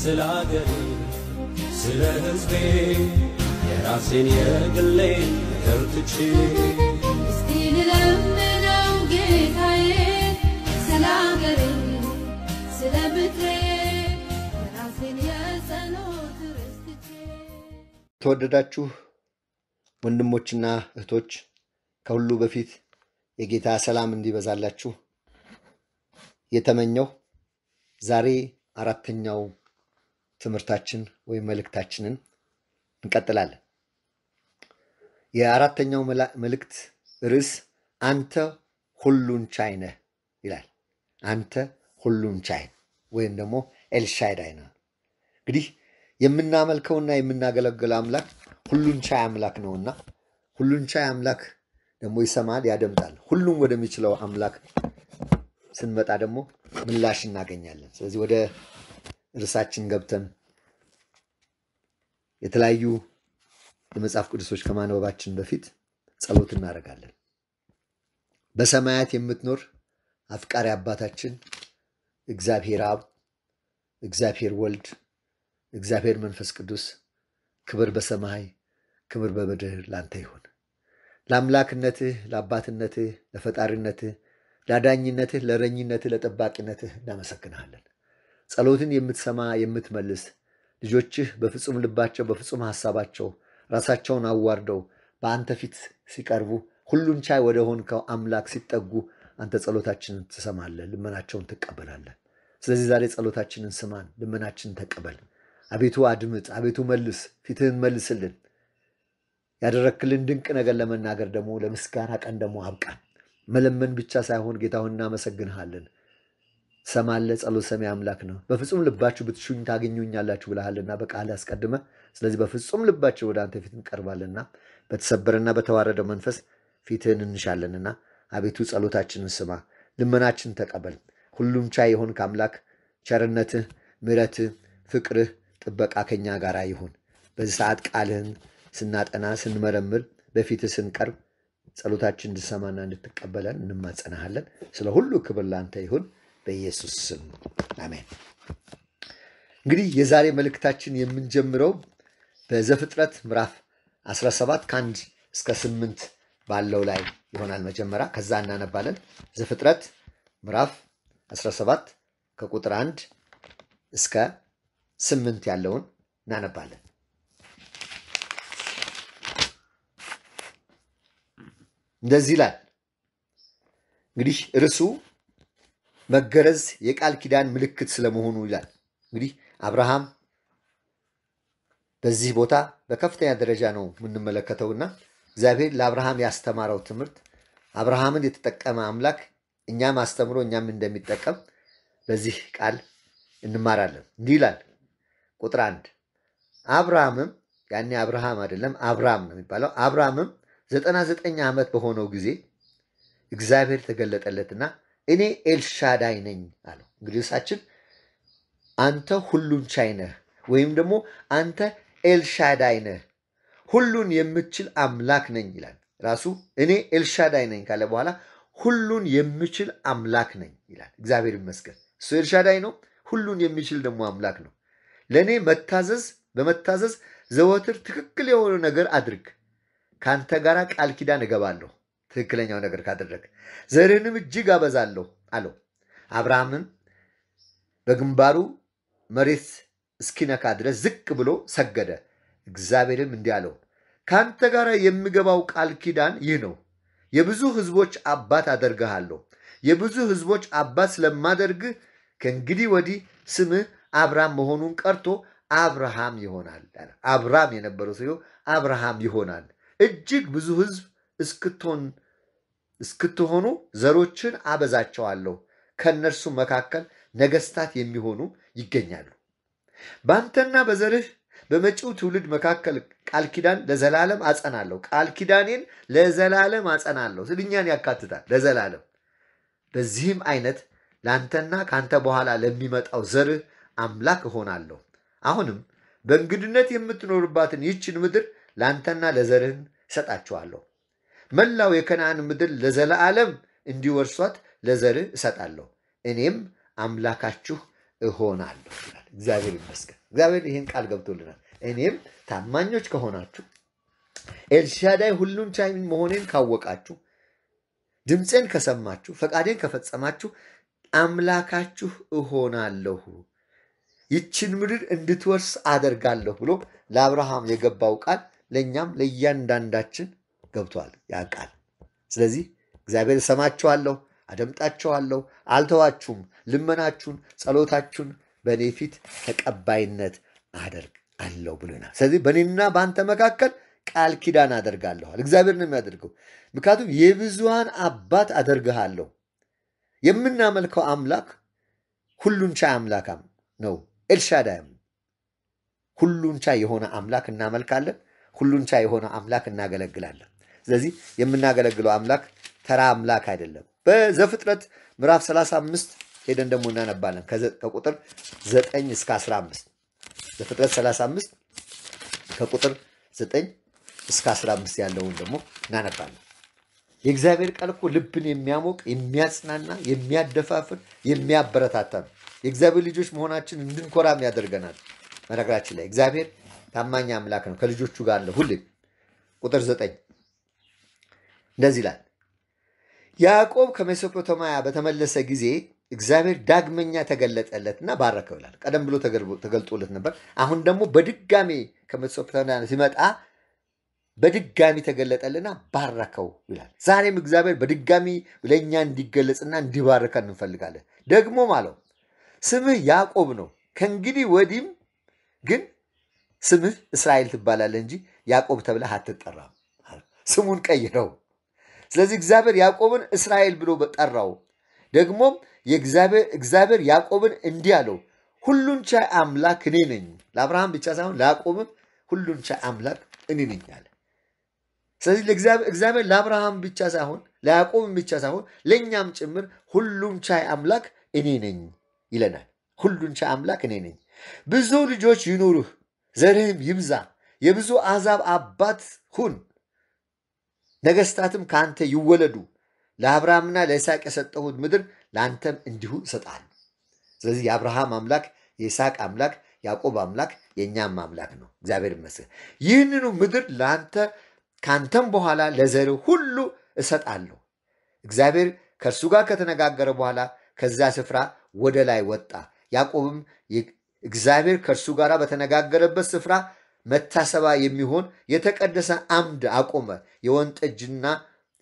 ስለ የራሴን ትቼ እስቲ ልለምነው ጌታዬ ስለ አገሬ ስለ የራሴን የጸሎት ርስትቼ ተወደዳችሁ ወንድሞችና እህቶች ከሁሉ በፊት የጌታ ሰላም እንዲበዛላችሁ የተመኘው ዛሬ አራተኛው ትምህርታችን ወይም መልእክታችንን እንቀጥላለን። የአራተኛው መልእክት ርዕስ አንተ ሁሉን ቻይ ነህ ይላል። አንተ ሁሉን ቻይ ወይም ደግሞ ኤልሻዳይ ነህ። እንግዲህ የምናመልከውና የምናገለግለው አምላክ ሁሉን ቻይ አምላክ ነውና ሁሉን ቻይ አምላክ ደግሞ ይሰማል፣ ያደምጣል። ሁሉም ወደሚችለው አምላክ ስንመጣ ደግሞ ምላሽ እናገኛለን። ስለዚህ ወደ እርሳችን ገብተን የተለያዩ የመጽሐፍ ቅዱሶች ከማንበባችን በፊት ጸሎት እናደርጋለን። በሰማያት የምትኖር አፍቃሪ አባታችን እግዚአብሔር አብ፣ እግዚአብሔር ወልድ፣ እግዚአብሔር መንፈስ ቅዱስ ክብር በሰማይ ክብር በምድር ላንተ ይሁን። ለአምላክነትህ፣ ለአባትነትህ፣ ለፈጣሪነትህ ለአዳኝነትህ፣ ለረኝነትህ፣ ለጠባቂነትህ እናመሰግናለን። ጸሎትን የምትሰማ የምትመልስ ልጆችህ በፍጹም ልባቸው በፍጹም ሐሳባቸው ራሳቸውን አዋርደው በአንተ ፊት ሲቀርቡ ሁሉን ቻይ ወደ ሆንከው አምላክ ሲጠጉ አንተ ጸሎታችንን ትሰማለህ፣ ልመናቸውን ትቀበላለህ። ስለዚህ ዛሬ ጸሎታችንን ስማን፣ ልመናችንን ተቀበል። አቤቱ አድምጥ፣ አቤቱ መልስ፣ ፊትህን መልስልን። ያደረክልን ድንቅ ነገር ለመናገር ደግሞ ለምስጋና ቀን ደግሞ አብቃን። መለመን ብቻ ሳይሆን ጌታሁን እናመሰግንሃለን። ሰማለ ጸሎት ሰሚ አምላክ ነው። በፍጹም ልባችሁ ብትሹኝ ታገኙኛላችሁ ብለሃልና በቃል አስቀድመ። ስለዚህ በፍጹም ልባችን ወደ አንተ ፊት እንቀርባለንና በተሰበረና በተዋረደው መንፈስ ፊትህን እንሻለንና አቤቱ ጸሎታችንን ስማ፣ ልመናችን ተቀበል። ሁሉም ቻይ የሆን ከአምላክ ቸርነትህ፣ ምሕረትህ፣ ፍቅርህ፣ ጥበቃ ከኛ ጋር ይሁን። በዚህ ሰዓት ቃልህን ስናጠና ስንመረምር፣ በፊትህ ስንቀርብ ጸሎታችን እንድሰማና እንድትቀበለን እንማጸናሃለን። ስለ ሁሉ ክብር ላንተ ይሁን በኢየሱስ ስም አሜን። እንግዲህ የዛሬ መልእክታችን የምንጀምረው በዘፍጥረት ምዕራፍ 17 ከአንድ እስከ ስምንት ባለው ላይ ይሆናል። መጀመሪያ ከዛ እናነባለን። ዘፍጥረት ምዕራፍ 17 ከቁጥር አንድ እስከ ስምንት ያለውን እናነባለን። እንደዚህ ይላል። እንግዲህ ርሱ መገረዝ የቃል ኪዳን ምልክት ስለመሆኑ ይላል። እንግዲህ አብርሃም በዚህ ቦታ በከፍተኛ ደረጃ ነው የምንመለከተውና እግዚአብሔር ለአብርሃም ያስተማረው ትምህርት አብርሃምን የተጠቀመ አምላክ እኛም አስተምሮ እኛም እንደሚጠቀም በዚህ ቃል እንማራለን። እንዲህ ይላል ቁጥር አንድ አብርሃምም ያኔ አብርሃም አይደለም አብርሃም ነው የሚባለው። አብርሃምም ዘጠና ዘጠኝ ዓመት በሆነው ጊዜ እግዚአብሔር ተገለጠለትና እኔ ኤልሻዳይ ነኝ አለው። እንግዲህ እሳችን አንተ ሁሉን ቻይ ነህ፣ ወይም ደግሞ አንተ ኤልሻዳይ ነህ፣ ሁሉን የምችል አምላክ ነኝ ይላል። ራሱ እኔ ኤልሻዳይ ነኝ ካለ በኋላ ሁሉን የምችል አምላክ ነኝ ይላል። እግዚአብሔር ይመስገን። እሱ ኤልሻዳይ ነው፣ ሁሉን የሚችል ደግሞ አምላክ ነው። ለእኔ መታዘዝ በመታዘዝ ዘወትር ትክክል የሆነ ነገር አድርግ ከአንተ ጋር ቃል ኪዳን እገባለሁ ትክክለኛው ነገር ካደረግ ዘርህንም እጅግ አበዛለሁ አለው። አብርሃምም በግንባሩ መሬት እስኪነካ ድረስ ዝቅ ብሎ ሰገደ። እግዚአብሔርም እንዲህ አለው፣ ከአንተ ጋር የሚገባው ቃል ኪዳን ይህ ነው። የብዙ ሕዝቦች አባት አደርግሃለሁ። የብዙ ሕዝቦች አባት ስለማደርግህ ከእንግዲህ ወዲህ ስምህ አብራም መሆኑን ቀርቶ አብርሃም ይሆናል። አብርሃም የነበረው ሰው አብርሃም ይሆናል። እጅግ ብዙ ህዝብ እስክትሆን እስክትሆኑ ዘሮችን አበዛቸዋለሁ፣ ከእነርሱ መካከል ነገስታት የሚሆኑ ይገኛሉ። በአንተና በዘርህ በመጪው ትውልድ መካከል ቃል ኪዳን ለዘላለም አጸናለሁ፣ ቃል ኪዳኔን ለዘላለም አጸናለሁ ስል ያካትታል። ለዘላለም በዚህም አይነት ለአንተና ከአንተ በኋላ ለሚመጣው ዘርህ አምላክ እሆናለሁ። አሁንም በእንግድነት የምትኖርባትን ይችን ምድር ለአንተና ለዘርህን እሰጣችኋለሁ። መላው የከነአን ምድር ለዘለዓለም እንዲወርሷት ለዘርህ እሰጣለሁ፣ እኔም አምላካችሁ እሆናለሁ ይላል። እግዚአብሔር ይመስገን። እግዚአብሔር ይህን ቃል ገብቶልናል። እኔም ታማኞች ከሆናችሁ ኤልሻዳይ ሁሉን ቻይ መሆኔን ካወቃችሁ፣ ድምፄን ከሰማችሁ፣ ፈቃዴን ከፈጸማችሁ አምላካችሁ እሆናለሁ ይችን ምድር እንድትወርስ አደርጋለሁ ብሎ ለአብርሃም የገባው ቃል ለእኛም ለእያንዳንዳችን ገብቷል ቃል። ስለዚህ እግዚአብሔር እሰማችኋለሁ፣ አደምጣችኋለሁ፣ አልተዋችሁም፣ ልመናችሁን፣ ጸሎታችሁን በእኔ ፊት ተቀባይነት አደርግ አለው ብሎናል። ስለዚህ በእኔና በአንተ መካከል ቃል ኪዳን አደርጋለኋል። እግዚአብሔር ነው የሚያደርገው። ምክንያቱም የብዙሃን አባት አደርግሃለሁ። የምናመልከው አምላክ ሁሉን ቻይ አምላካም ነው። ኤልሻዳይም ሁሉን ቻይ የሆነ አምላክ እናመልካለን። ሁሉን ቻ የሆነ አምላክ እናገለግላለን። ስለዚህ የምናገለግለው አምላክ ተራ አምላክ አይደለም። በዘፍጥረት ምዕራፍ 35 ሄደን ደግሞ እናነባለን ከቁጥር 9 እስከ 15 ዘፍጥረት 35 ከቁጥር 9 እስከ 15 ያለውን ደግሞ እናነባለን። የእግዚአብሔር ቃል እኮ ልብን የሚያሞቅ የሚያጽናና፣ የሚያደፋፍር፣ የሚያበረታታ ነው። የእግዚአብሔር ልጆች መሆናችን እንድንኮራም ያደርገናል። በነገራችን ላይ እግዚአብሔር ታማኝ አምላክ ነው፣ ከልጆቹ ጋር አለ ሁሌም። ቁጥር ዘጠኝ እንደዚህ ይላል፣ ያዕቆብ ከሜሶፖታሚያ በተመለሰ ጊዜ እግዚአብሔር ዳግመኛ ተገለጠለትና ባረከው ይላል። ቀደም ብሎ ተገልጦለት ነበር። አሁን ደግሞ በድጋሚ ከሜሶፖታሚያ ሲመጣ በድጋሚ ተገለጠልና ባረከው ይላል። ዛሬም እግዚአብሔር በድጋሚ ለእኛ እንዲገለጽና እንዲባረከን እንፈልጋለን። ደግሞም አለው ስምህ ያዕቆብ ነው ከእንግዲህ ወዲህም ግን ስምህ እስራኤል ትባላለህ እንጂ ያዕቆብ ተብለህ አትጠራም። ስሙን ቀይረው። ስለዚህ እግዚአብሔር ያዕቆብን እስራኤል ብሎ ጠራው። ደግሞም እግዚአብሔር ያዕቆብን እንዲህ አለው፣ ሁሉን ቻይ አምላክ እኔ ነኝ። ለአብርሃም ብቻ ሳይሆን ለያዕቆብም ሁሉን ቻይ አምላክ እኔ ነኝ አለ። ስለዚህ እግዚአብሔር ለአብርሃም ብቻ ሳይሆን ለያዕቆብም ብቻ ሳይሆን ለእኛም ጭምር ሁሉን ቻይ አምላክ እኔ ነኝ ይለናል። ሁሉን ቻይ አምላክ እኔ ነኝ። ብዙ ልጆች ይኑሩህ ዘርህም ይብዛ፣ የብዙ አሕዛብ አባት ሁን፣ ነገሥታትም ከአንተ ይወለዱ። ለአብርሃምና ለይስሐቅ የሰጠሁት ምድር ለአንተም እንዲሁ ይሰጣል። ስለዚህ የአብርሃም አምላክ የይስሐቅ አምላክ ያዕቆብ አምላክ የእኛም አምላክ ነው። እግዚአብሔር ይመስገን። ይህንኑ ምድር ለአንተ ከአንተም በኋላ ለዘር ሁሉ እሰጣለሁ። እግዚአብሔር ከእርሱ ጋር ከተነጋገረ በኋላ ከዚያ ስፍራ ወደ ላይ ወጣ። ያዕቆብም እግዚአብሔር ከእርሱ ጋር በተነጋገረበት ስፍራ መታሰባ የሚሆን የተቀደሰ አምድ አቆመ፣ የወይን ጠጅና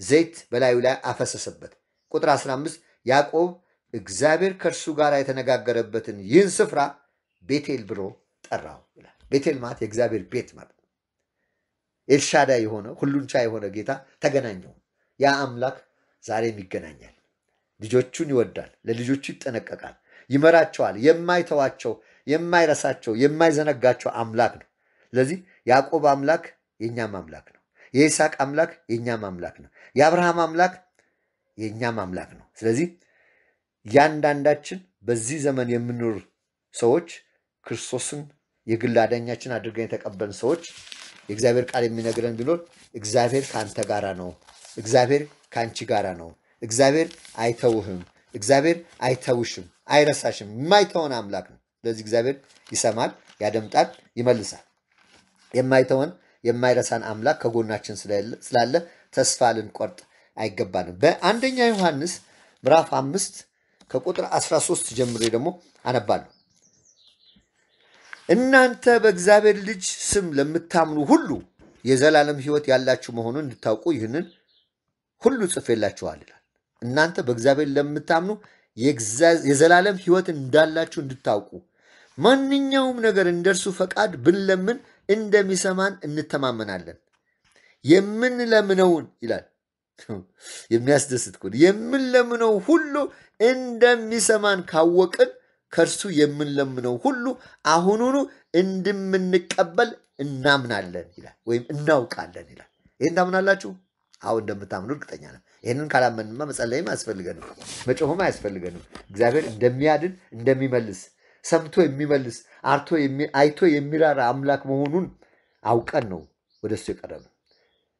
ዘይት በላዩ ላይ አፈሰሰበት። ቁጥር 15 ያዕቆብ እግዚአብሔር ከእርሱ ጋር የተነጋገረበትን ይህን ስፍራ ቤቴል ብሎ ጠራው ይላል። ቤቴል ማለት የእግዚአብሔር ቤት ማለት ነው። ኤልሻዳ የሆነ ሁሉን ቻይ የሆነ ጌታ ተገናኘው። ያ አምላክ ዛሬም ይገናኛል። ልጆቹን ይወዳል፣ ለልጆቹ ይጠነቀቃል፣ ይመራቸዋል፣ የማይተዋቸው የማይረሳቸው የማይዘነጋቸው አምላክ ነው። ስለዚህ ያዕቆብ አምላክ የእኛም አምላክ ነው። የይስሐቅ አምላክ የእኛም አምላክ ነው። የአብርሃም አምላክ የእኛም አምላክ ነው። ስለዚህ እያንዳንዳችን በዚህ ዘመን የምንኖር ሰዎች ክርስቶስን የግል አዳኛችን አድርገን የተቀበልን ሰዎች የእግዚአብሔር ቃል የሚነግረን ቢኖር እግዚአብሔር ከአንተ ጋራ ነው፣ እግዚአብሔር ከአንቺ ጋራ ነው፣ እግዚአብሔር አይተውህም፣ እግዚአብሔር አይተውሽም፣ አይረሳሽም። የማይተውን አምላክ ነው። ለዚህ እግዚአብሔር ይሰማል፣ ያደምጣል፣ ይመልሳል። የማይተወን የማይረሳን አምላክ ከጎናችን ስላለ ተስፋ ልንቆርጥ አይገባንም። በአንደኛ ዮሐንስ ምዕራፍ አምስት ከቁጥር 13 ጀምሬ ደግሞ አነባለሁ። እናንተ በእግዚአብሔር ልጅ ስም ለምታምኑ ሁሉ የዘላለም ሕይወት ያላችሁ መሆኑን እንድታውቁ ይህንን ሁሉ ጽፌላችኋል ይላል። እናንተ በእግዚአብሔር ለምታምኑ የዘላለም ሕይወት እንዳላችሁ እንድታውቁ ማንኛውም ነገር እንደ እርሱ ፈቃድ ብንለምን እንደሚሰማን እንተማመናለን። የምንለምነውን ይላል የሚያስደስት እኮ የምንለምነው ሁሉ እንደሚሰማን ካወቅን ከእርሱ የምንለምነው ሁሉ አሁኑኑ እንደምንቀበል እናምናለን ይላል፣ ወይም እናውቃለን ይላል። ይህን ታምናላችሁ? አሁ እንደምታምኑ እርግጠኛ ነው። ይህንን ካላመንማ መጸለይም አያስፈልገንም፣ መጮሆም አያስፈልገንም። እግዚአብሔር እንደሚያድን እንደሚመልስ ሰምቶ የሚመልስ አርቶ አይቶ የሚራራ አምላክ መሆኑን አውቀን ነው ወደ እሱ የቀረበ።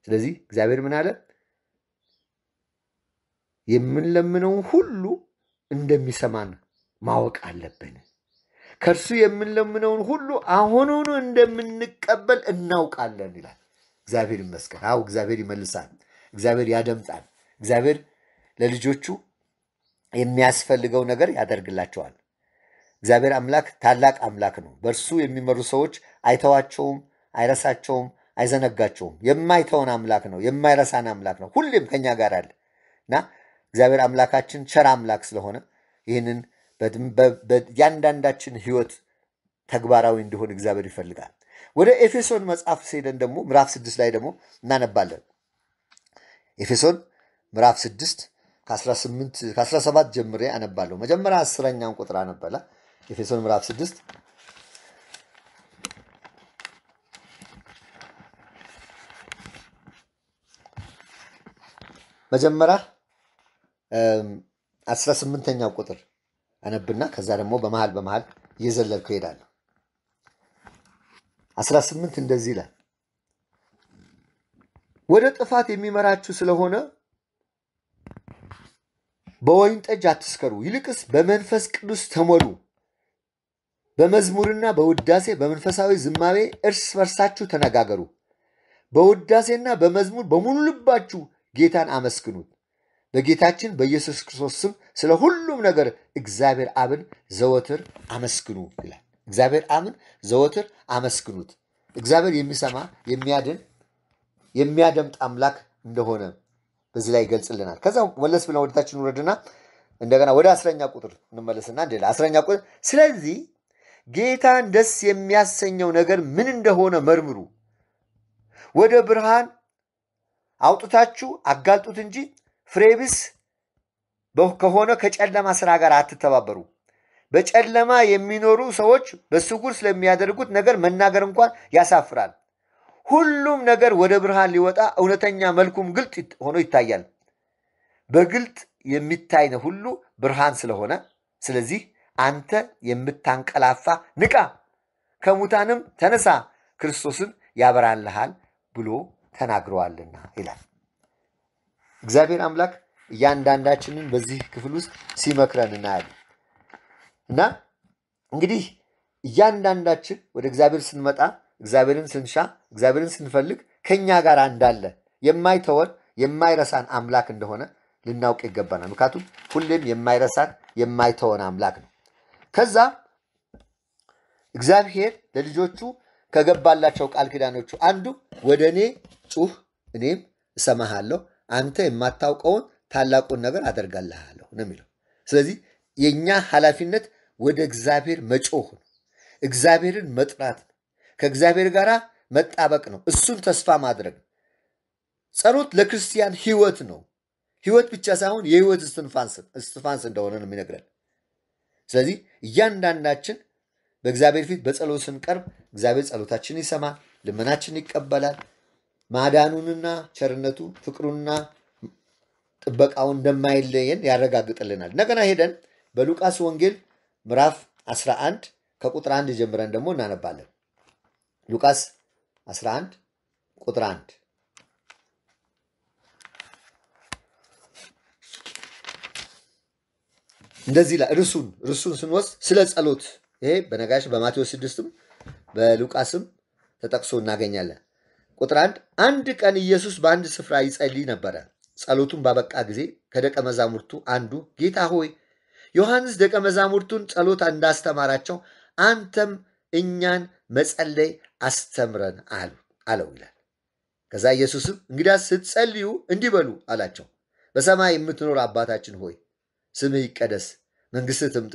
ስለዚህ እግዚአብሔር ምን አለ? የምንለምነውን ሁሉ እንደሚሰማን ማወቅ አለብን። ከእርሱ የምንለምነውን ሁሉ አሁኑኑ እንደምንቀበል እናውቃለን ይላል። እግዚአብሔር ይመስገን። አዎ እግዚአብሔር ይመልሳል። እግዚአብሔር ያደምጣል። እግዚአብሔር ለልጆቹ የሚያስፈልገው ነገር ያደርግላቸዋል። እግዚአብሔር አምላክ ታላቅ አምላክ ነው። በእርሱ የሚመሩ ሰዎች አይተዋቸውም፣ አይረሳቸውም፣ አይዘነጋቸውም። የማይተውን አምላክ ነው። የማይረሳን አምላክ ነው። ሁሌም ከኛ ጋር አለ እና እግዚአብሔር አምላካችን ቸር አምላክ ስለሆነ ይህንን በእያንዳንዳችን ህይወት ተግባራዊ እንዲሆን እግዚአብሔር ይፈልጋል። ወደ ኤፌሶን መጽሐፍ ስሄደን ደግሞ ምዕራፍ ስድስት ላይ ደግሞ እናነባለን። ኤፌሶን ምዕራፍ ስድስት ከ17 ጀምሬ አነባለሁ። መጀመሪያ አስረኛውን ቁጥር አነበላ ኤፌሶን ምዕራፍ 6 መጀመሪያ 18 ኛው ቁጥር አነብና ከዛ ደግሞ በመሃል በመሃል እየዘለልከው ይሄዳለሁ። 18 እንደዚህ ይላል፣ ወደ ጥፋት የሚመራችሁ ስለሆነ በወይን ጠጅ አትስከሩ፣ ይልቅስ በመንፈስ ቅዱስ ተሞሉ በመዝሙርና በውዳሴ በመንፈሳዊ ዝማሬ እርስ በርሳችሁ ተነጋገሩ። በውዳሴና በመዝሙር በሙሉ ልባችሁ ጌታን አመስግኑት። በጌታችን በኢየሱስ ክርስቶስ ስም ስለ ሁሉም ነገር እግዚአብሔር አብን ዘወትር አመስግኑ ይላል። እግዚአብሔር አብን ዘወትር አመስግኑት። እግዚአብሔር የሚሰማ የሚያድን የሚያደምጥ አምላክ እንደሆነ በዚህ ላይ ይገልጽልናል። ከዛ መለስ ብለን ወደታችን ውረድና እንደገና ወደ አስረኛ ቁጥር እንመለስና እንደ አስረኛ ቁጥር ስለዚህ ጌታን ደስ የሚያሰኘው ነገር ምን እንደሆነ መርምሩ። ወደ ብርሃን አውጥታችሁ አጋልጡት እንጂ ፍሬብስ ከሆነ ከጨለማ ስራ ጋር አትተባበሩ። በጨለማ የሚኖሩ ሰዎች በስውር ስለሚያደርጉት ነገር መናገር እንኳን ያሳፍራል። ሁሉም ነገር ወደ ብርሃን ሊወጣ እውነተኛ መልኩም ግልጥ ሆኖ ይታያል። በግልጥ የሚታይ ሁሉ ብርሃን ስለሆነ ስለዚህ አንተ የምታንቀላፋ ንቃ፣ ከሙታንም ተነሳ፣ ክርስቶስን ያበራልሃል ብሎ ተናግረዋልና ይላል። እግዚአብሔር አምላክ እያንዳንዳችንን በዚህ ክፍል ውስጥ ሲመክረን እናያለን እና እንግዲህ እያንዳንዳችን ወደ እግዚአብሔር ስንመጣ እግዚአብሔርን ስንሻ እግዚአብሔርን ስንፈልግ ከኛ ጋር እንዳለ የማይተወን የማይረሳን አምላክ እንደሆነ ልናውቅ ይገባናል። ምክንያቱም ሁሌም የማይረሳን የማይተወን አምላክ ነው። ከዛ እግዚአብሔር ለልጆቹ ከገባላቸው ቃል ኪዳኖቹ አንዱ ወደ እኔ ጩህ እኔም እሰማሃለሁ፣ አንተ የማታውቀውን ታላቁን ነገር አደርጋልሃለሁ ነው የሚለው። ስለዚህ የእኛ ኃላፊነት ወደ እግዚአብሔር መጮህ ነው። እግዚአብሔርን መጥራት ነው። ከእግዚአብሔር ጋር መጣበቅ ነው። እሱን ተስፋ ማድረግ ነው። ጸሎት ለክርስቲያን ህይወት ነው። ህይወት ብቻ ሳይሆን የህይወት እስትንፋስ እንደሆነ ነው የሚነግረን። ስለዚህ እያንዳንዳችን በእግዚአብሔር ፊት በጸሎት ስንቀርብ እግዚአብሔር ጸሎታችን ይሰማል፣ ልመናችን ይቀበላል። ማዳኑንና ቸርነቱ ፍቅሩንና ጥበቃውን እንደማይለየን ያረጋግጥልናል። እንደገና ሄደን በሉቃስ ወንጌል ምዕራፍ 11 ከቁጥር 1 ጀምረን ደግሞ እናነባለን። ሉቃስ 11 ቁጥር 1 እንደዚህ ላ ርሱን ርሱን ስንወስድ ስለ ጸሎት ይሄ በነጋሽ በማቴዎስ ስድስትም በሉቃስም ተጠቅሶ እናገኛለን። ቁጥር አንድ አንድ ቀን ኢየሱስ በአንድ ስፍራ ይጸልይ ነበረ። ጸሎቱን ባበቃ ጊዜ ከደቀ መዛሙርቱ አንዱ ጌታ ሆይ ዮሐንስ ደቀ መዛሙርቱን ጸሎት እንዳስተማራቸው አንተም እኛን መጸለይ አስተምረን አለው ይላል። ከዛ ኢየሱስም እንግዲያስ ስትጸልዩ እንዲህ በሉ አላቸው፣ በሰማይ የምትኖር አባታችን ሆይ ስምህ ይቀደስ፣ መንግሥትህ ትምጣ።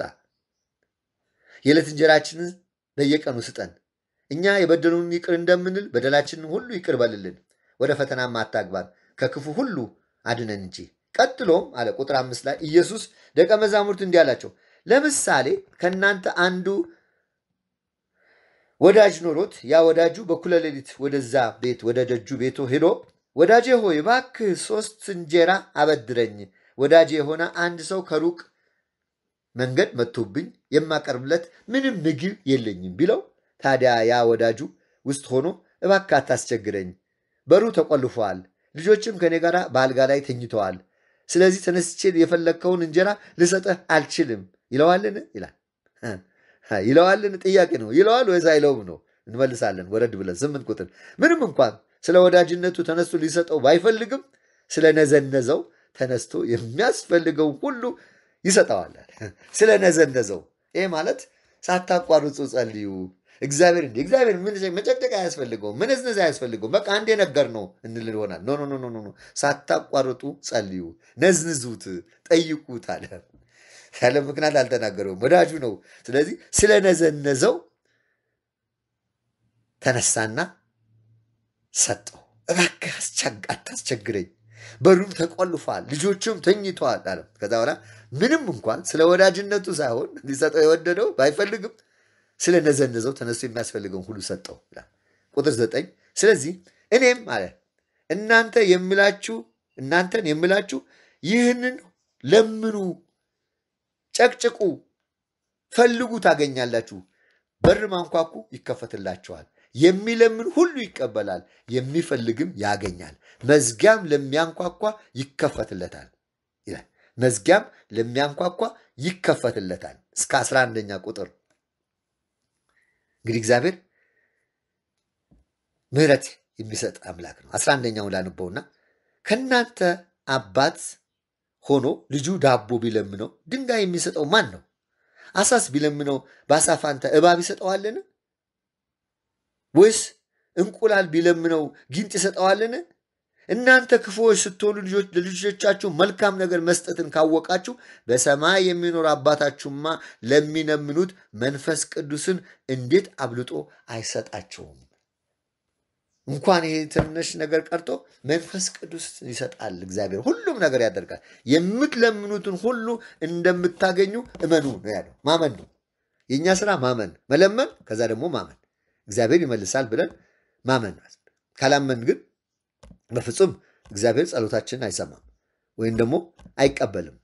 የዕለት እንጀራችንን በየቀኑ ስጠን። እኛ የበደሉን ይቅር እንደምንል በደላችንን ሁሉ ይቅር በልልን፣ ወደ ፈተናም አታግባን፣ ከክፉ ሁሉ አድነን እንጂ። ቀጥሎም አለ ቁጥር አምስት ላይ ኢየሱስ ደቀ መዛሙርት እንዲህ አላቸው፣ ለምሳሌ ከእናንተ አንዱ ወዳጅ ኖሮት ያ ወዳጁ በኩለ ሌሊት ወደዛ ቤት ወደ ደጁ ቤቶ ሄዶ ወዳጄ ሆይ እባክህ ሶስት እንጀራ አበድረኝ ወዳጅ የሆነ አንድ ሰው ከሩቅ መንገድ መጥቶብኝ የማቀርብለት ምንም ምግብ የለኝም ቢለው ታዲያ ያ ወዳጁ ውስጥ ሆኖ እባክህ አታስቸግረኝ፣ በሩ ተቆልፏል፣ ልጆችም ከእኔ ጋር በአልጋ ላይ ተኝተዋል፣ ስለዚህ ተነስቼ የፈለግከውን እንጀራ ልሰጥህ አልችልም ይለዋልን? ይላል ይለዋልን? ጥያቄ ነው። ይለዋል ወይስ አይለውም ነው? እንመልሳለን ወረድ ብለን ስምንት ቁጥር ምንም እንኳን ስለ ወዳጅነቱ ተነስቶ ሊሰጠው ባይፈልግም ስለነዘነዘው ተነስቶ የሚያስፈልገው ሁሉ ይሰጠዋል። ስለነዘነዘው ይህ ማለት ሳታቋርጹ ጸልዩ። እግዚአብሔር እንዲ እግዚአብሔር መጨቅጨቅ አያስፈልገው፣ ምንዝንዝ አያስፈልገው። በቃ አንዴ ነገር ነው እንል ይሆናል። ኖ ኖ ኖ ኖ፣ ሳታቋርጡ ጸልዩ፣ ነዝንዙት፣ ጠይቁት አለ። ያለ ምክንያት አልተናገረውም፣ ወዳጁ ነው። ስለዚህ ስለነዘነዘው ተነሳና ሰጠው። እባክህ አታስቸግረኝ በሩም ተቆልፏል፣ ልጆቹም ተኝተዋል አለ። ከዛ በኋላ ምንም እንኳን ስለ ወዳጅነቱ ሳይሆን ሊሰጠው የወደደው ባይፈልግም ነዘነዘው ተነሱ የሚያስፈልገውን ሁሉ ሰጠው ይላል። ቁጥር ዘጠኝ ስለዚህ እኔም አለ እናንተ የምላችሁ እናንተን የምላችሁ ይህንን ለምኑ፣ ጨቅጭቁ፣ ፈልጉ ታገኛላችሁ፣ በር ማንኳኩ ይከፈትላችኋል። የሚለምን ሁሉ ይቀበላል፣ የሚፈልግም ያገኛል። መዝጊያም ለሚያንኳኳ ይከፈትለታል ይላል። መዝጊያም ለሚያንኳኳ ይከፈትለታል። እስከ አስራ አንደኛ ቁጥር እንግዲህ እግዚአብሔር ምሕረት የሚሰጥ አምላክ ነው። አስራ አንደኛውን ላንበውና ከእናንተ አባት ሆኖ ልጁ ዳቦ ቢለምነው ድንጋይ የሚሰጠው ማን ነው? አሳስ ቢለምነው በአሳ ፋንታ እባብ ይሰጠዋልን? ወይስ እንቁላል ቢለምነው ጊንጥ ይሰጠዋልን? እናንተ ክፉዎች ስትሆኑ ልጆች ለልጆቻችሁ መልካም ነገር መስጠትን ካወቃችሁ በሰማይ የሚኖር አባታችሁማ ለሚነምኑት መንፈስ ቅዱስን እንዴት አብልጦ አይሰጣቸውም እንኳን ይሄ ትንሽ ነገር ቀርቶ መንፈስ ቅዱስ ይሰጣል። እግዚአብሔር ሁሉም ነገር ያደርጋል። የምትለምኑትን ሁሉ እንደምታገኙ እመኑ ነው ያለው። ማመን ነው የእኛ ስራ፣ ማመን፣ መለመን፣ ከዛ ደግሞ ማመን። እግዚአብሔር ይመልሳል ብለን ማመን። ካላመን ግን በፍጹም እግዚአብሔር ጸሎታችንን አይሰማም ወይም ደግሞ አይቀበልም።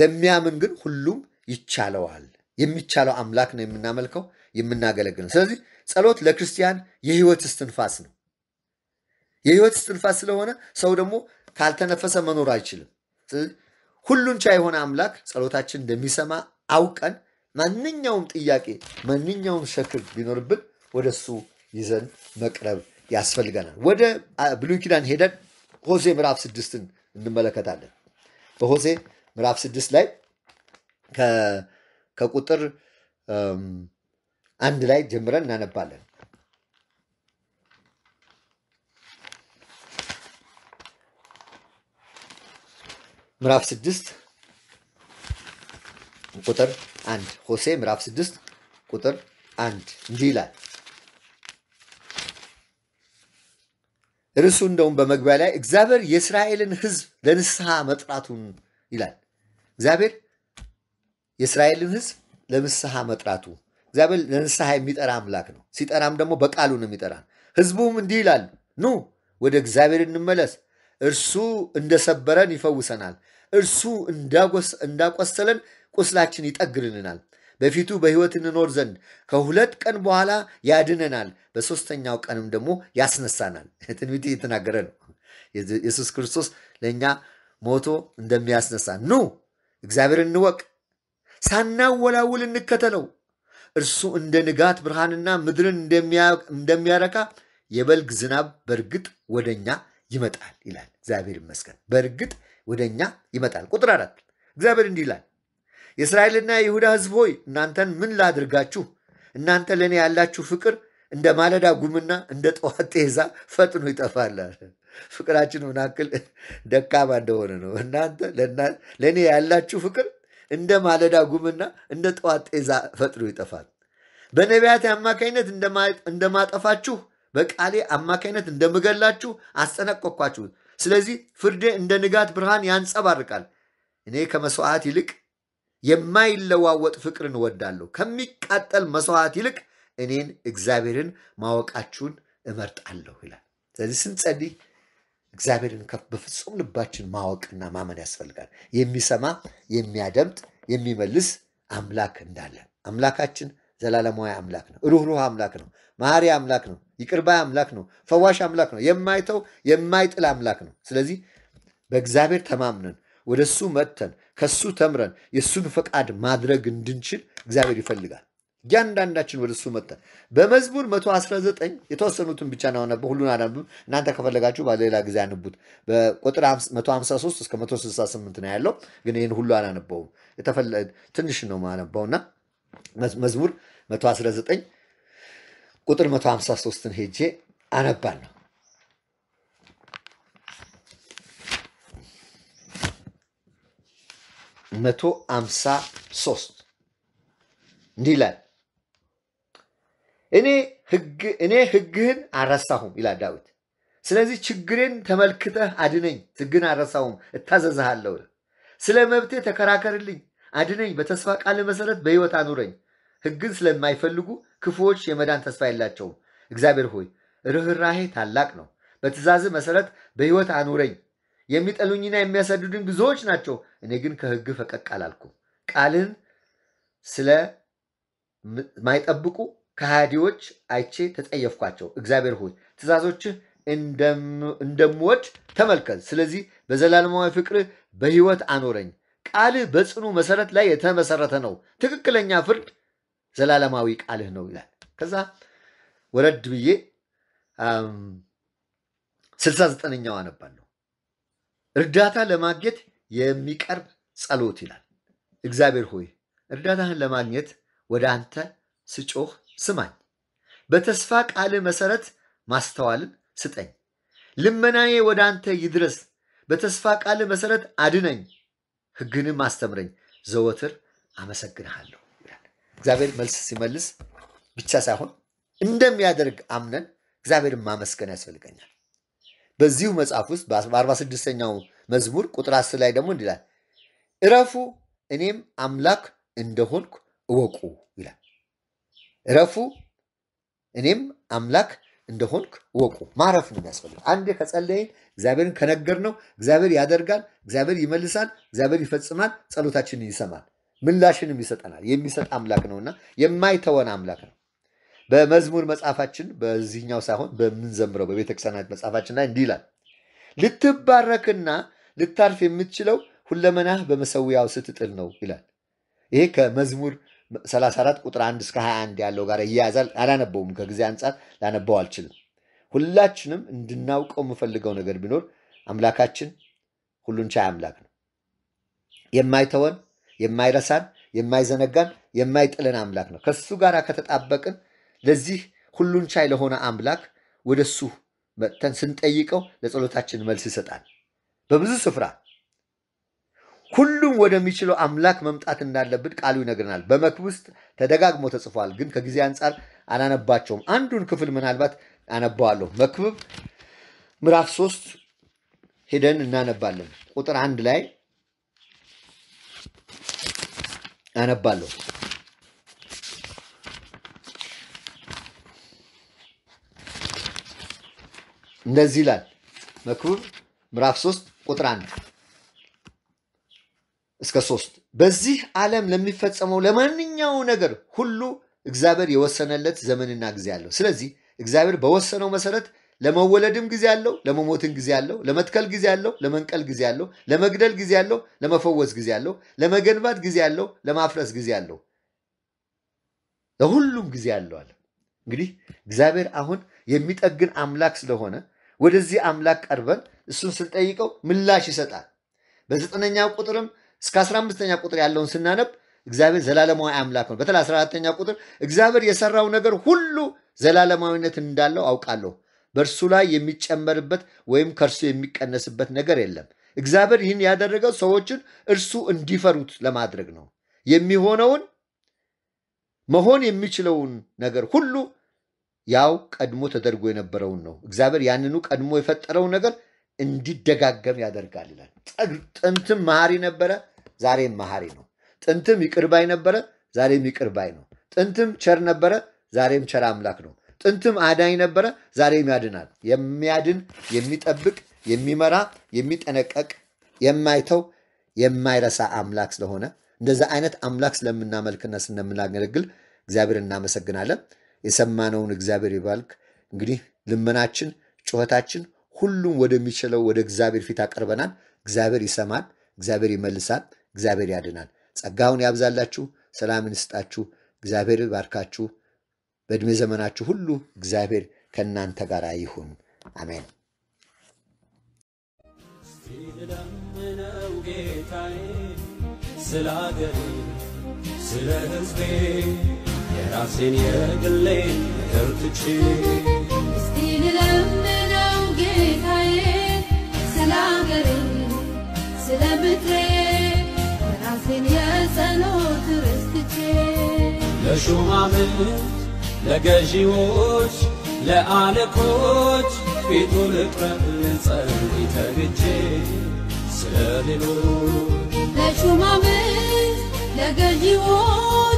ለሚያምን ግን ሁሉም ይቻለዋል። የሚቻለው አምላክ ነው የምናመልከው የምናገለግለው። ስለዚህ ጸሎት ለክርስቲያን የህይወት እስትንፋስ ነው። የህይወት እስትንፋስ ስለሆነ ሰው ደግሞ ካልተነፈሰ መኖር አይችልም። ስለዚህ ሁሉን ቻ የሆነ አምላክ ጸሎታችን እንደሚሰማ አውቀን ማንኛውም ጥያቄ ማንኛውም ሸክም ቢኖርብን ወደ እሱ ይዘን መቅረብ ያስፈልገናል። ወደ ብሉይ ኪዳን ሄደን ሆሴ ምዕራፍ ስድስትን እንመለከታለን። በሆሴ ምዕራፍ ስድስት ላይ ከቁጥር አንድ ላይ ጀምረን እናነባለን። ምዕራፍ ስድስት ቁጥር አንድ ሆሴ ምዕራፍ ስድስት ቁጥር አንድ እንዲህ ይላል ርዕሱ እንደውም በመግቢያ ላይ እግዚአብሔር የእስራኤልን ህዝብ ለንስሐ መጥራቱን ይላል። እግዚአብሔር የእስራኤልን ህዝብ ለንስሐ መጥራቱ እግዚአብሔር ለንስሐ የሚጠራ አምላክ ነው። ሲጠራም ደግሞ በቃሉ ነው የሚጠራን። ህዝቡም እንዲህ ይላል፣ ኑ ወደ እግዚአብሔር እንመለስ፣ እርሱ እንደሰበረን ይፈውሰናል፣ እርሱ እንዳቆሰለን ቁስላችን ይጠግንልናል፣ በፊቱ በሕይወት እንኖር ዘንድ ከሁለት ቀን በኋላ ያድነናል፣ በሦስተኛው ቀንም ደግሞ ያስነሳናል። ትንቢት እየተናገረ ነው። ኢየሱስ ክርስቶስ ለእኛ ሞቶ እንደሚያስነሳ ኑ እግዚአብሔር እንወቅ፣ ሳናወላውል እንከተለው። እርሱ እንደ ንጋት ብርሃንና ምድርን እንደሚያረካ የበልግ ዝናብ በእርግጥ ወደ እኛ ይመጣል ይላል። እግዚአብሔር ይመስገን። በእርግጥ ወደ እኛ ይመጣል። ቁጥር አራት እግዚአብሔር እንዲህ ይላል የእስራኤልና የይሁዳ ሕዝብ ሆይ እናንተን ምን ላድርጋችሁ? እናንተ ለእኔ ያላችሁ ፍቅር እንደ ማለዳ ጉምና እንደ ጠዋት ጤዛ ፈጥኖ ይጠፋላል። ፍቅራችን ምናክል ደካማ እንደሆነ ነው። እናንተ ለእኔ ያላችሁ ፍቅር እንደ ማለዳ ጉምና እንደ ጠዋት ጤዛ ፈጥኖ ይጠፋል። በነቢያት አማካኝነት እንደማጠፋችሁ በቃሌ አማካኝነት እንደምገላችሁ አስጠነቀቅኳችሁ። ስለዚህ ፍርዴ እንደ ንጋት ብርሃን ያንጸባርቃል። እኔ ከመስዋዕት ይልቅ የማይለዋወጥ ፍቅርን እወዳለሁ። ከሚቃጠል መስዋዕት ይልቅ እኔን እግዚአብሔርን ማወቃችሁን እመርጣለሁ ይላል። ስለዚህ ስንጸልይ እግዚአብሔርን በፍጹም ልባችን ማወቅና ማመን ያስፈልጋል። የሚሰማ የሚያደምጥ የሚመልስ አምላክ እንዳለ አምላካችን ዘላለማዊ አምላክ ነው። ሩህሩህ አምላክ ነው። መሐሪ አምላክ ነው። ይቅርባይ አምላክ ነው። ፈዋሽ አምላክ ነው። የማይተው የማይጥል አምላክ ነው። ስለዚህ በእግዚአብሔር ተማምነን ወደ እሱ መጥተን ከሱ ተምረን የእሱን ፈቃድ ማድረግ እንድንችል እግዚአብሔር ይፈልጋል። እያንዳንዳችን ወደ እሱ መጥተን በመዝሙር 119 የተወሰኑትን ብቻ ናሆነ ሁሉን አናንብም። እናንተ ከፈለጋችሁ ባለሌላ ጊዜ አንቡት። በቁጥር 153 እስከ 168 ነው ያለው፣ ግን ይህን ሁሉ አላነበውም። ትንሽ ነው ማነበውና መዝሙር 119 ቁጥር 153ን ሄጄ አነባን ነው መቶ አምሳ ሶስት እንዲህ ይላል እኔ ህግ እኔ ህግህን አረሳሁም ይላል ዳዊት። ስለዚህ ችግሬን ተመልክተህ አድነኝ፣ ህግን አረሳሁም፣ እታዘዝሃለሁ። ስለ መብቴ ተከራከርልኝ፣ አድነኝ፣ በተስፋ ቃል መሰረት በህይወት አኑረኝ። ህግን ስለማይፈልጉ ክፉዎች የመዳን ተስፋ የላቸውም። እግዚአብሔር ሆይ ርኅራሄ ታላቅ ነው፣ በትእዛዝ መሰረት በህይወት አኑረኝ። የሚጠሉኝና የሚያሳድዱኝ ብዙዎች ናቸው። እኔ ግን ከሕግ ፈቀቅ አላልኩም። ቃልን ስለ ማይጠብቁ ከሃዲዎች አይቼ ተጸየፍኳቸው። እግዚአብሔር ሆይ ትእዛዞችህ እንደምወድ ተመልከት። ስለዚህ በዘላለማዊ ፍቅር በሕይወት አኖረኝ። ቃልህ በጽኑ መሰረት ላይ የተመሰረተ ነው። ትክክለኛ ፍርድ ዘላለማዊ ቃልህ ነው ይላል። ከዛ ወረድ ብዬ ስልሳ ዘጠነኛው አነባለሁ። እርዳታ ለማግኘት የሚቀርብ ጸሎት ይላል። እግዚአብሔር ሆይ እርዳታህን ለማግኘት ወደ አንተ ስጮህ ስማኝ፣ በተስፋ ቃል መሰረት ማስተዋልን ስጠኝ። ልመናዬ ወደ አንተ ይድረስ፣ በተስፋ ቃል መሰረት አድነኝ፣ ሕግንም አስተምረኝ፣ ዘወትር አመሰግንሃለሁ እግዚአብሔር መልስ ሲመልስ ብቻ ሳይሆን እንደሚያደርግ አምነን እግዚአብሔርን ማመስገን ያስፈልገኛል። በዚሁ መጽሐፍ ውስጥ በ 46 መዝሙር ቁጥር 10 ላይ ደግሞ እንዲላል እረፉ እኔም አምላክ እንደሆንኩ እወቁ ይላል። እረፉ እኔም አምላክ እንደሆንክ እወቁ። ማረፍ ነው የሚያስፈልግ። አንዴ ከጸለይን እግዚአብሔርን ከነገር ነው እግዚአብሔር ያደርጋል፣ እግዚአብሔር ይመልሳል፣ እግዚአብሔር ይፈጽማል፣ ጸሎታችንን ይሰማል፣ ምላሽንም ይሰጠናል። የሚሰጥ አምላክ ነውና የማይተወን አምላክ ነው። በመዝሙር መጽሐፋችን በዚህኛው ሳይሆን በምንዘምረው በቤተ ክርስቲያናት መጽሐፋችን ላይ እንዲህ ይላል፣ ልትባረክና ልታርፍ የምትችለው ሁለመናህ በመሰዊያው ስትጥል ነው ይላል። ይሄ ከመዝሙር 34 ቁጥር 1 እስከ 21 ያለው ጋር እያያዛል። አላነበውም፣ ከጊዜ አንጻር ላነበው አልችልም። ሁላችንም እንድናውቀው የምፈልገው ነገር ቢኖር አምላካችን ሁሉን ቻይ አምላክ ነው። የማይተወን፣ የማይረሳን፣ የማይዘነጋን፣ የማይጥልን አምላክ ነው። ከሱ ጋር ከተጣበቅን ለዚህ ሁሉን ቻይ ለሆነ አምላክ ወደ እሱ መጥተን ስንጠይቀው ለጸሎታችን መልስ ይሰጣል። በብዙ ስፍራ ሁሉም ወደሚችለው አምላክ መምጣት እንዳለብን ቃሉ ይነግረናል። በመክብ ውስጥ ተደጋግሞ ተጽፏል፣ ግን ከጊዜ አንጻር አላነባቸውም። አንዱን ክፍል ምናልባት አነባዋለሁ። መክብብ ምዕራፍ ሶስት ሄደን እናነባለን። ቁጥር አንድ ላይ አነባለሁ። እንደዚህ ይላል መክብብ ምዕራፍ 3 ቁጥር 1 እስከ 3 በዚህ ዓለም ለሚፈጸመው ለማንኛው ነገር ሁሉ እግዚአብሔር የወሰነለት ዘመንና ጊዜ አለው። ስለዚህ እግዚአብሔር በወሰነው መሰረት ለመወለድም ጊዜ አለው፣ ለመሞትም ጊዜ አለው፣ ለመትከል ጊዜ አለው፣ ለመንቀል ጊዜ አለው፣ ለመግደል ጊዜ አለው፣ ለመፈወስ ጊዜ አለው፣ ለመገንባት ጊዜ አለው፣ ለማፍረስ ጊዜ አለው፣ ለሁሉም ጊዜ አለዋል። እንግዲህ እግዚአብሔር አሁን የሚጠግን አምላክ ስለሆነ ወደዚህ አምላክ ቀርበን እሱን ስንጠይቀው ምላሽ ይሰጣል። በዘጠነኛ ቁጥርም እስከ አስራ አምስተኛ ቁጥር ያለውን ስናነብ እግዚአብሔር ዘላለማዊ አምላክ ነው። በተለይ አስራ አራተኛ ቁጥር እግዚአብሔር የሰራው ነገር ሁሉ ዘላለማዊነት እንዳለው አውቃለሁ፣ በእርሱ ላይ የሚጨመርበት ወይም ከእርሱ የሚቀነስበት ነገር የለም። እግዚአብሔር ይህን ያደረገው ሰዎችን እርሱ እንዲፈሩት ለማድረግ ነው። የሚሆነውን መሆን የሚችለውን ነገር ሁሉ ያው ቀድሞ ተደርጎ የነበረውን ነው። እግዚአብሔር ያንኑ ቀድሞ የፈጠረው ነገር እንዲደጋገም ያደርጋል ይላል። ጥንትም መሐሪ ነበረ፣ ዛሬም መሐሪ ነው። ጥንትም ይቅርባይ ነበረ፣ ዛሬም ይቅርባይ ነው። ጥንትም ቸር ነበረ፣ ዛሬም ቸር አምላክ ነው። ጥንትም አዳኝ ነበረ፣ ዛሬም ያድናል። የሚያድን የሚጠብቅ፣ የሚመራ፣ የሚጠነቀቅ፣ የማይተው የማይረሳ አምላክ ስለሆነ እንደዚ አይነት አምላክ ስለምናመልክና ስለምናገለግል እግዚአብሔር እናመሰግናለን። የሰማነውን እግዚአብሔር ይባልክ። እንግዲህ ልመናችን፣ ጩኸታችን ሁሉም ወደሚችለው ወደ እግዚአብሔር ፊት አቀርበናል። እግዚአብሔር ይሰማል፣ እግዚአብሔር ይመልሳል፣ እግዚአብሔር ያድናል። ጸጋውን ያብዛላችሁ፣ ሰላምን ይስጣችሁ፣ እግዚአብሔር ባርካችሁ። በእድሜ ዘመናችሁ ሁሉ እግዚአብሔር ከእናንተ ጋር ይሁን። አሜን። ስለ ሀገሬ ስለ ሕዝቤ ራሴን የግሌ እርትቼ እስቲ ልለምነው ጌታዬ ስለ አገሬ ስለ ምድሬ ራሴን የጸሎት ርስትቼ ለሹማምንት ለገዢዎች ለአለቆች ፊቱ ልቅረብ ጸልይ ተግቼ ስለ ሌሎች ለሹማምንት ለገዢዎች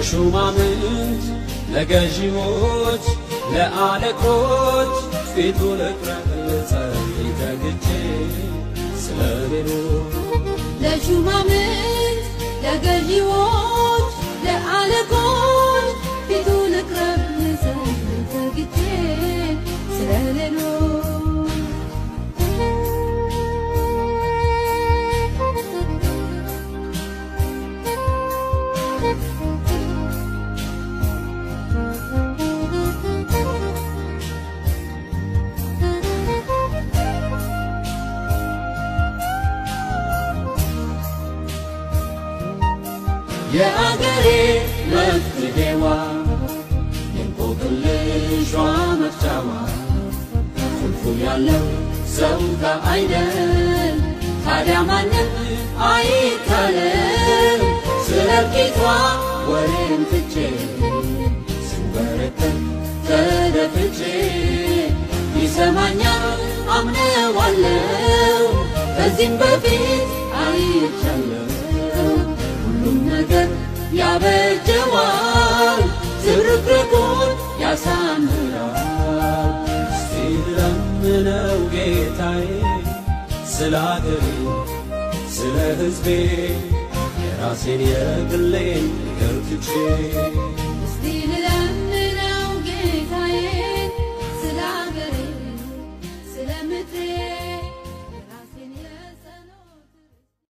ለሹማምንት ለገዢዎች ለአለቆች ፊቱ ልቅረብ ጸልይ ተግቼ ስለሌሉ ለሹማምንት ለገዢዎች ለአለቆች 乐子给我，连波格勒说那家娃，丰富呀了，手他爱的，他家妈呢爱他了，是了给他我认得着，是我认得他的得着，你什么呀？አምነ ዋለው ከዚህም በፊት አይቻለው ሁሉም ነገር ያበጀዋል ዝብርቅርቁን ያሳምራል ሲለምነው ጌታዬ ስለ አገሬ ስለ ሕዝቤ የራሴን የግሌን ነገር